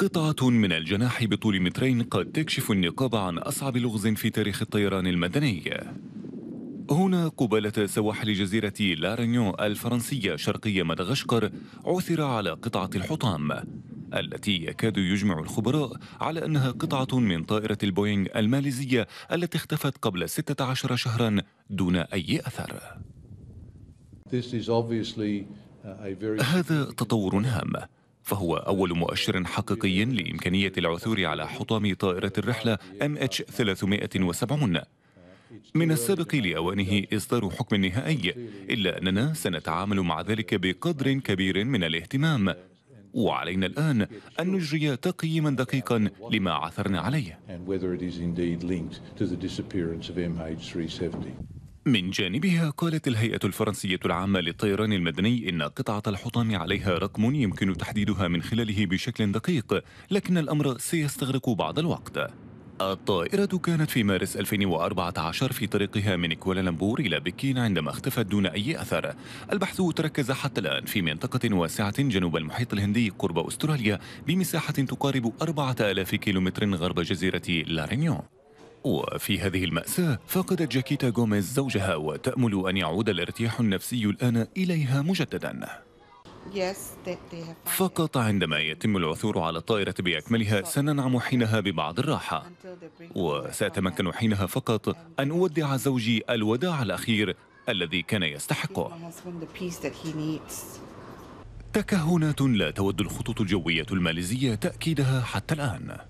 قطعة من الجناح بطول مترين قد تكشف النقاب عن أصعب لغز في تاريخ الطيران المدني هنا قبالة سواحل جزيرة لارينيون الفرنسية شرقي مدغشقر عثر على قطعة الحطام التي يكاد يجمع الخبراء على أنها قطعة من طائرة البوينغ الماليزية التي اختفت قبل 16 شهرا دون أي أثر uh, هذا تطور هام فهو أول مؤشر حقيقي لإمكانية العثور على حطام طائرة الرحلة MH370 من السابق لأوانه إصدار حكم نهائي إلا أننا سنتعامل مع ذلك بقدر كبير من الاهتمام وعلينا الآن أن نجري تقييما دقيقا لما عثرنا عليه من جانبها قالت الهيئة الفرنسية العامة للطيران المدني إن قطعة الحطام عليها رقم يمكن تحديدها من خلاله بشكل دقيق لكن الأمر سيستغرق بعض الوقت الطائرة كانت في مارس 2014 في طريقها من كوالالمبور إلى بكين عندما اختفت دون أي أثر البحث تركز حتى الآن في منطقة واسعة جنوب المحيط الهندي قرب أستراليا بمساحة تقارب 4000 كيلومتر غرب جزيرة لارينيون وفي هذه المأساة فقدت جاكيتا غوميز زوجها وتأمل أن يعود الارتياح النفسي الآن إليها مجددا فقط عندما يتم العثور على الطائرة بأكملها سننعم حينها ببعض الراحة وسأتمكن حينها فقط أن أودع زوجي الوداع الأخير الذي كان يستحقه تكهنات لا تود الخطوط الجوية الماليزية تأكيدها حتى الآن